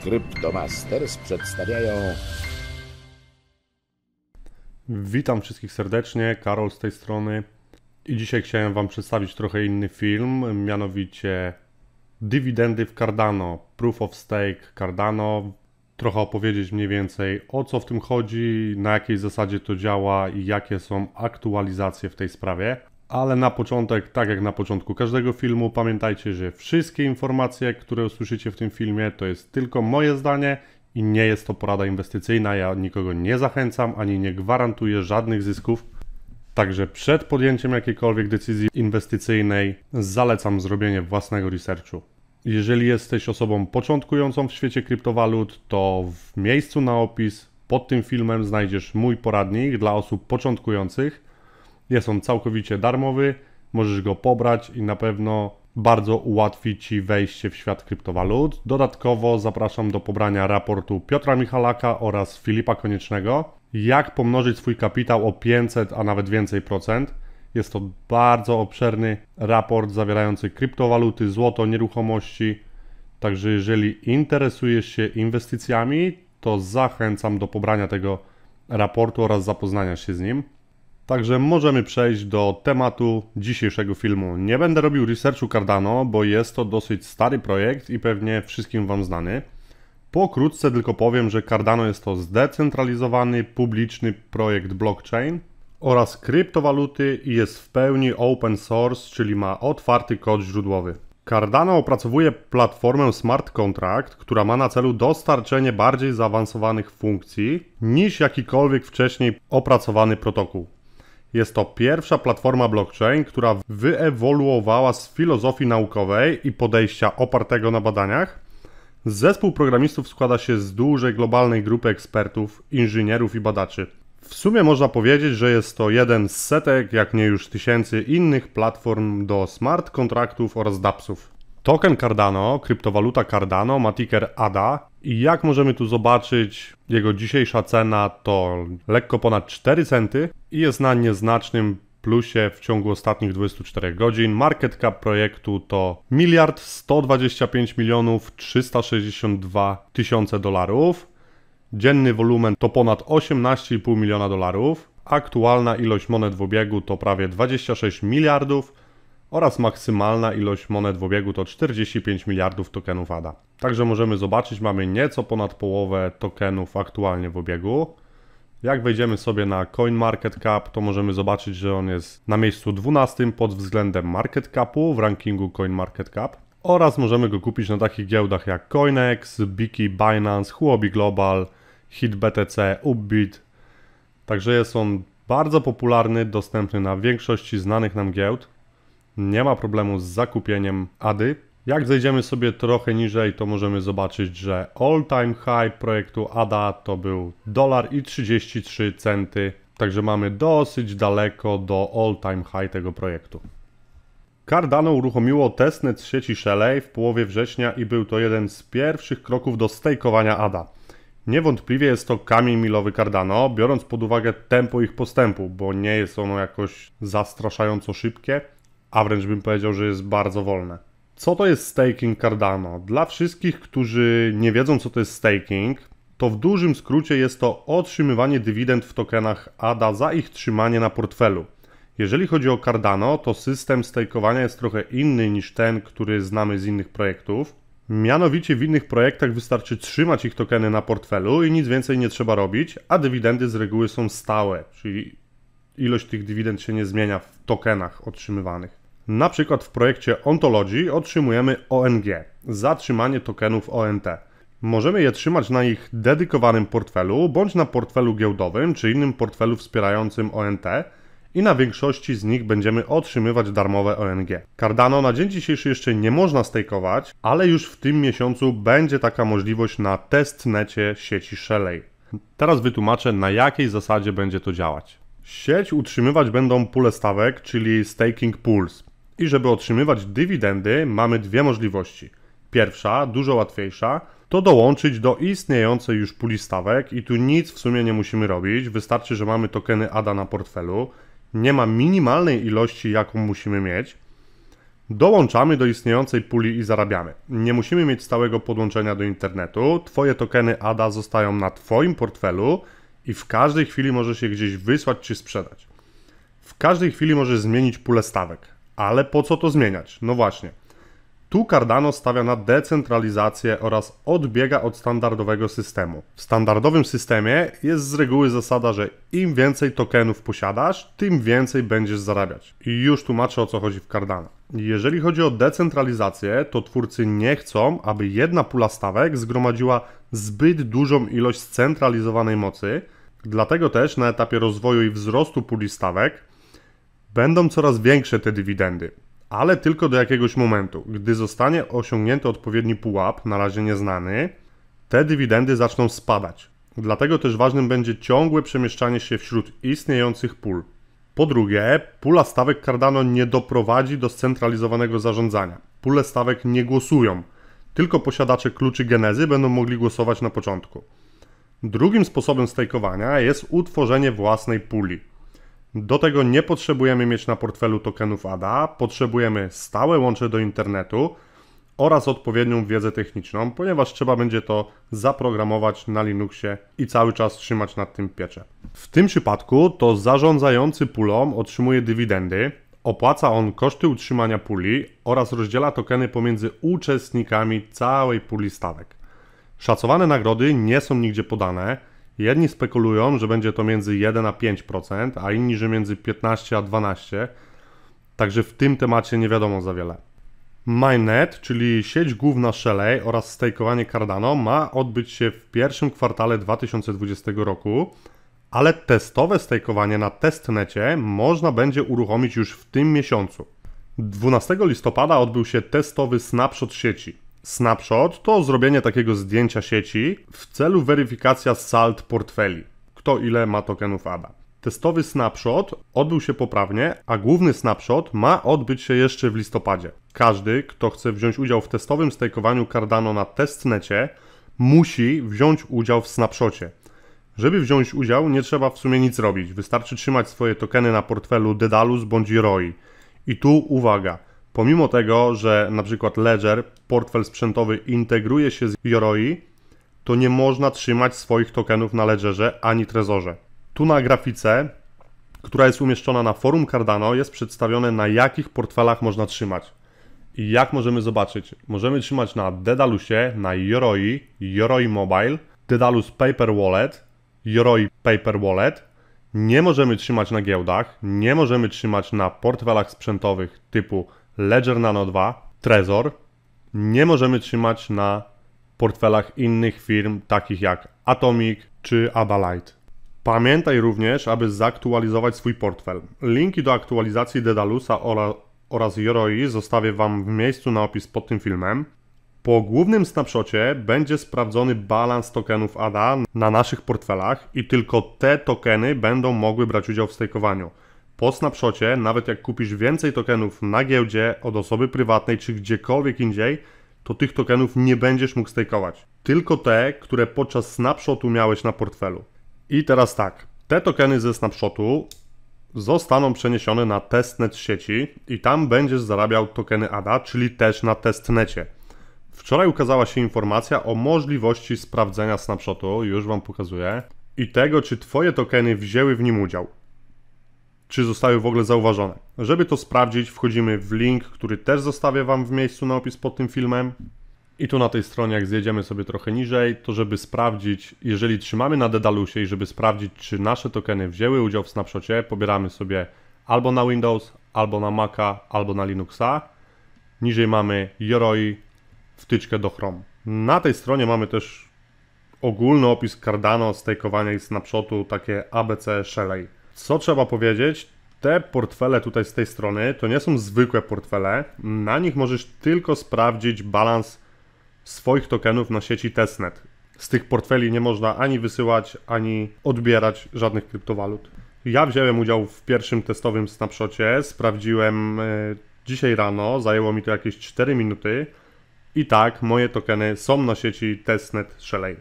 Cryptomasters przedstawiają. Witam wszystkich serdecznie, Karol z tej strony. I dzisiaj chciałem Wam przedstawić trochę inny film, mianowicie Dywidendy w Cardano, Proof of Stake Cardano. Trochę opowiedzieć mniej więcej o co w tym chodzi, na jakiej zasadzie to działa i jakie są aktualizacje w tej sprawie. Ale na początek, tak jak na początku każdego filmu, pamiętajcie, że wszystkie informacje, które usłyszycie w tym filmie, to jest tylko moje zdanie i nie jest to porada inwestycyjna. Ja nikogo nie zachęcam ani nie gwarantuję żadnych zysków. Także przed podjęciem jakiejkolwiek decyzji inwestycyjnej zalecam zrobienie własnego researchu. Jeżeli jesteś osobą początkującą w świecie kryptowalut, to w miejscu na opis pod tym filmem znajdziesz mój poradnik dla osób początkujących jest on całkowicie darmowy, możesz go pobrać i na pewno bardzo ułatwi Ci wejście w świat kryptowalut. Dodatkowo zapraszam do pobrania raportu Piotra Michalaka oraz Filipa Koniecznego, jak pomnożyć swój kapitał o 500, a nawet więcej procent. Jest to bardzo obszerny raport zawierający kryptowaluty, złoto, nieruchomości. Także jeżeli interesujesz się inwestycjami, to zachęcam do pobrania tego raportu oraz zapoznania się z nim. Także możemy przejść do tematu dzisiejszego filmu. Nie będę robił researchu Cardano, bo jest to dosyć stary projekt i pewnie wszystkim Wam znany. Pokrótce tylko powiem, że Cardano jest to zdecentralizowany, publiczny projekt blockchain oraz kryptowaluty i jest w pełni open source, czyli ma otwarty kod źródłowy. Cardano opracowuje platformę smart contract, która ma na celu dostarczenie bardziej zaawansowanych funkcji niż jakikolwiek wcześniej opracowany protokół. Jest to pierwsza platforma blockchain, która wyewoluowała z filozofii naukowej i podejścia opartego na badaniach. Zespół programistów składa się z dużej globalnej grupy ekspertów, inżynierów i badaczy. W sumie można powiedzieć, że jest to jeden z setek, jak nie już tysięcy innych platform do smart kontraktów oraz DAPsów. Token Cardano, kryptowaluta Cardano ma ticker ADA i jak możemy tu zobaczyć, jego dzisiejsza cena to lekko ponad 4 centy i jest na nieznacznym plusie w ciągu ostatnich 24 godzin. Market cap projektu to miliard 125 milionów 362 tysiące dolarów. Dzienny wolumen to ponad 18,5 miliona dolarów. Aktualna ilość monet w obiegu to prawie 26 miliardów oraz maksymalna ilość monet w obiegu to 45 miliardów tokenów ADA. Także możemy zobaczyć, mamy nieco ponad połowę tokenów aktualnie w obiegu. Jak wejdziemy sobie na CoinMarketCap, to możemy zobaczyć, że on jest na miejscu 12 pod względem market capu w rankingu CoinMarketCap. Oraz możemy go kupić na takich giełdach jak Coinex, Biki, Binance, Huobi Global, HitBTC, Upbit. Także jest on bardzo popularny, dostępny na większości znanych nam giełd nie ma problemu z zakupieniem ADY. Jak zejdziemy sobie trochę niżej, to możemy zobaczyć, że all time high projektu ADA to był dolar i 33 centy. Także mamy dosyć daleko do all time high tego projektu. Cardano uruchomiło testnet z sieci Shelley w połowie września i był to jeden z pierwszych kroków do stejkowania ADA. Niewątpliwie jest to kamień milowy Cardano, biorąc pod uwagę tempo ich postępu, bo nie jest ono jakoś zastraszająco szybkie a wręcz bym powiedział, że jest bardzo wolne. Co to jest staking Cardano? Dla wszystkich, którzy nie wiedzą, co to jest staking, to w dużym skrócie jest to otrzymywanie dywidend w tokenach ADA za ich trzymanie na portfelu. Jeżeli chodzi o Cardano, to system stakeowania jest trochę inny niż ten, który znamy z innych projektów. Mianowicie w innych projektach wystarczy trzymać ich tokeny na portfelu i nic więcej nie trzeba robić, a dywidendy z reguły są stałe, czyli ilość tych dywidend się nie zmienia w tokenach otrzymywanych. Na przykład w projekcie ontologii otrzymujemy ONG, zatrzymanie tokenów ONT. Możemy je trzymać na ich dedykowanym portfelu bądź na portfelu giełdowym czy innym portfelu wspierającym ONT i na większości z nich będziemy otrzymywać darmowe ONG. Cardano na dzień dzisiejszy jeszcze nie można stakeować, ale już w tym miesiącu będzie taka możliwość na testnecie sieci Shelley. Teraz wytłumaczę na jakiej zasadzie będzie to działać. Sieć utrzymywać będą pule stawek, czyli staking pools. I żeby otrzymywać dywidendy, mamy dwie możliwości. Pierwsza, dużo łatwiejsza, to dołączyć do istniejącej już puli stawek i tu nic w sumie nie musimy robić. Wystarczy, że mamy tokeny ADA na portfelu. Nie ma minimalnej ilości, jaką musimy mieć. Dołączamy do istniejącej puli i zarabiamy. Nie musimy mieć stałego podłączenia do internetu. Twoje tokeny ADA zostają na Twoim portfelu i w każdej chwili możesz je gdzieś wysłać czy sprzedać. W każdej chwili możesz zmienić pulę stawek. Ale po co to zmieniać? No właśnie. Tu Cardano stawia na decentralizację oraz odbiega od standardowego systemu. W standardowym systemie jest z reguły zasada, że im więcej tokenów posiadasz, tym więcej będziesz zarabiać. I już tłumaczę o co chodzi w Cardano. Jeżeli chodzi o decentralizację, to twórcy nie chcą, aby jedna pula stawek zgromadziła zbyt dużą ilość scentralizowanej mocy, dlatego też na etapie rozwoju i wzrostu puli stawek Będą coraz większe te dywidendy, ale tylko do jakiegoś momentu. Gdy zostanie osiągnięty odpowiedni pułap, na razie nieznany, te dywidendy zaczną spadać. Dlatego też ważnym będzie ciągłe przemieszczanie się wśród istniejących pól. Po drugie, pula stawek Cardano nie doprowadzi do scentralizowanego zarządzania. Pule stawek nie głosują, tylko posiadacze kluczy genezy będą mogli głosować na początku. Drugim sposobem stajkowania jest utworzenie własnej puli. Do tego nie potrzebujemy mieć na portfelu tokenów ADA, potrzebujemy stałe łącze do internetu oraz odpowiednią wiedzę techniczną, ponieważ trzeba będzie to zaprogramować na Linuxie i cały czas trzymać nad tym pieczę. W tym przypadku to zarządzający pulą otrzymuje dywidendy, opłaca on koszty utrzymania puli oraz rozdziela tokeny pomiędzy uczestnikami całej puli stawek. Szacowane nagrody nie są nigdzie podane, Jedni spekulują, że będzie to między 1 a 5%, a inni, że między 15 a 12%. Także w tym temacie nie wiadomo za wiele. Mainnet, czyli sieć główna Shelley oraz stajkowanie Cardano ma odbyć się w pierwszym kwartale 2020 roku, ale testowe stajkowanie na testnecie można będzie uruchomić już w tym miesiącu. 12 listopada odbył się testowy snapshot sieci. Snapshot to zrobienie takiego zdjęcia sieci w celu weryfikacja sald portfeli, kto ile ma tokenów ADA. Testowy snapshot odbył się poprawnie, a główny snapshot ma odbyć się jeszcze w listopadzie. Każdy, kto chce wziąć udział w testowym stajkowaniu Cardano na testnecie, musi wziąć udział w snapshocie. Żeby wziąć udział, nie trzeba w sumie nic robić. Wystarczy trzymać swoje tokeny na portfelu Dedalus bądź ROI. I tu uwaga – Pomimo tego, że na przykład Ledger, portfel sprzętowy integruje się z Yoroi, to nie można trzymać swoich tokenów na Ledgerze ani Trezorze. Tu na grafice, która jest umieszczona na forum Cardano, jest przedstawione na jakich portfelach można trzymać. I jak możemy zobaczyć? Możemy trzymać na Dedalusie, na Yoroi, Yoroi Mobile, Dedalus Paper Wallet, Yoroi Paper Wallet. Nie możemy trzymać na giełdach, nie możemy trzymać na portfelach sprzętowych typu Ledger Nano 2, Trezor nie możemy trzymać na portfelach innych firm, takich jak Atomic czy Abalite. Pamiętaj również, aby zaktualizować swój portfel. Linki do aktualizacji Dedalusa oraz, oraz Yoroi zostawię Wam w miejscu na opis pod tym filmem. Po głównym snapshocie będzie sprawdzony balans tokenów ADA na naszych portfelach i tylko te tokeny będą mogły brać udział w stakowaniu. Po Snapshocie, nawet jak kupisz więcej tokenów na giełdzie od osoby prywatnej czy gdziekolwiek indziej, to tych tokenów nie będziesz mógł stakeować. Tylko te, które podczas Snapshotu miałeś na portfelu. I teraz tak, te tokeny ze Snapshotu zostaną przeniesione na testnet sieci i tam będziesz zarabiał tokeny ADA, czyli też na testnecie. Wczoraj ukazała się informacja o możliwości sprawdzenia snapshotu, już Wam pokazuję, i tego, czy Twoje tokeny wzięły w nim udział czy zostały w ogóle zauważone. Żeby to sprawdzić, wchodzimy w link, który też zostawię Wam w miejscu na opis pod tym filmem. I tu na tej stronie, jak zjedziemy sobie trochę niżej, to żeby sprawdzić, jeżeli trzymamy na Dedalusie i żeby sprawdzić, czy nasze tokeny wzięły udział w snapshocie, pobieramy sobie albo na Windows, albo na Maca, albo na Linuxa. Niżej mamy Yoroi, wtyczkę do Chrome. Na tej stronie mamy też ogólny opis Cardano, stakeowania i snapshotu, takie ABC Shelley. Co trzeba powiedzieć? Te portfele tutaj z tej strony to nie są zwykłe portfele. Na nich możesz tylko sprawdzić balans swoich tokenów na sieci testnet. Z tych portfeli nie można ani wysyłać, ani odbierać żadnych kryptowalut. Ja wziąłem udział w pierwszym testowym snapshocie, sprawdziłem e, dzisiaj rano, zajęło mi to jakieś 4 minuty. I tak, moje tokeny są na sieci testnet Shelley.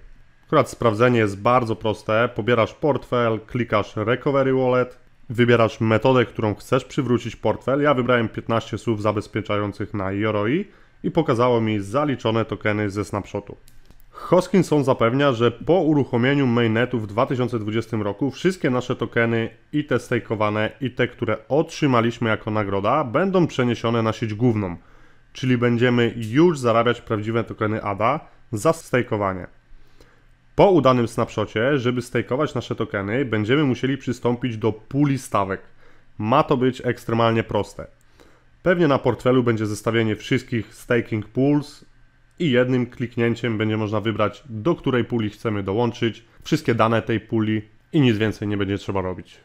Akurat sprawdzenie jest bardzo proste. Pobierasz portfel, klikasz Recovery Wallet, wybierasz metodę, którą chcesz przywrócić portfel. Ja wybrałem 15 słów zabezpieczających na IoRoI i pokazało mi zaliczone tokeny ze snapshotu. Hoskinson zapewnia, że po uruchomieniu mainnetu w 2020 roku wszystkie nasze tokeny i te stakeowane i te, które otrzymaliśmy jako nagroda będą przeniesione na sieć główną, czyli będziemy już zarabiać prawdziwe tokeny ADA za stakeowanie. Po udanym snapshocie, żeby stakeować nasze tokeny, będziemy musieli przystąpić do puli stawek. Ma to być ekstremalnie proste. Pewnie na portfelu będzie zestawienie wszystkich staking pools i jednym kliknięciem będzie można wybrać, do której puli chcemy dołączyć, wszystkie dane tej puli i nic więcej nie będzie trzeba robić.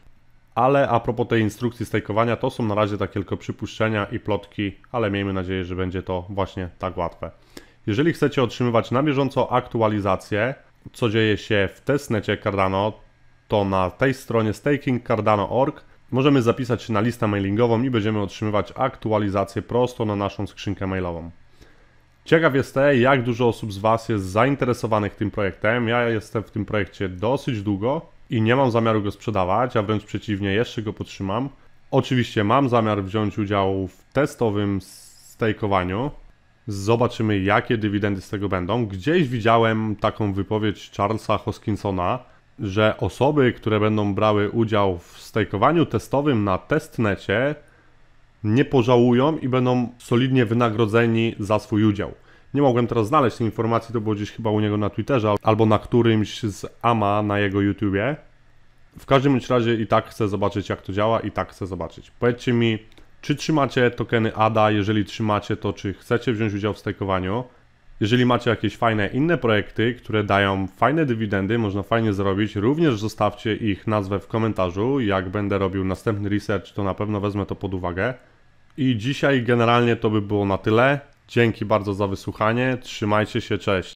Ale a propos tej instrukcji stakeowania, to są na razie takie tylko przypuszczenia i plotki, ale miejmy nadzieję, że będzie to właśnie tak łatwe. Jeżeli chcecie otrzymywać na bieżąco aktualizacje, co dzieje się w testnecie Cardano, to na tej stronie stakingcardano.org możemy zapisać się na listę mailingową i będziemy otrzymywać aktualizacje prosto na naszą skrzynkę mailową. Ciekaw jestem, jak dużo osób z Was jest zainteresowanych tym projektem. Ja jestem w tym projekcie dosyć długo i nie mam zamiaru go sprzedawać, a wręcz przeciwnie, jeszcze go podtrzymam. Oczywiście mam zamiar wziąć udział w testowym stajkowaniu. Zobaczymy, jakie dywidendy z tego będą. Gdzieś widziałem taką wypowiedź Charlesa Hoskinsona, że osoby, które będą brały udział w stajkowaniu testowym na testnecie, nie pożałują i będą solidnie wynagrodzeni za swój udział. Nie mogłem teraz znaleźć tej informacji, to było gdzieś chyba u niego na Twitterze albo na którymś z AMA na jego YouTubie. W każdym razie i tak chcę zobaczyć, jak to działa, i tak chcę zobaczyć. Powiedzcie mi, czy trzymacie tokeny ADA, jeżeli trzymacie to, czy chcecie wziąć udział w stakowaniu. Jeżeli macie jakieś fajne inne projekty, które dają fajne dywidendy, można fajnie zrobić, również zostawcie ich nazwę w komentarzu. Jak będę robił następny research, to na pewno wezmę to pod uwagę. I dzisiaj generalnie to by było na tyle. Dzięki bardzo za wysłuchanie. Trzymajcie się, cześć.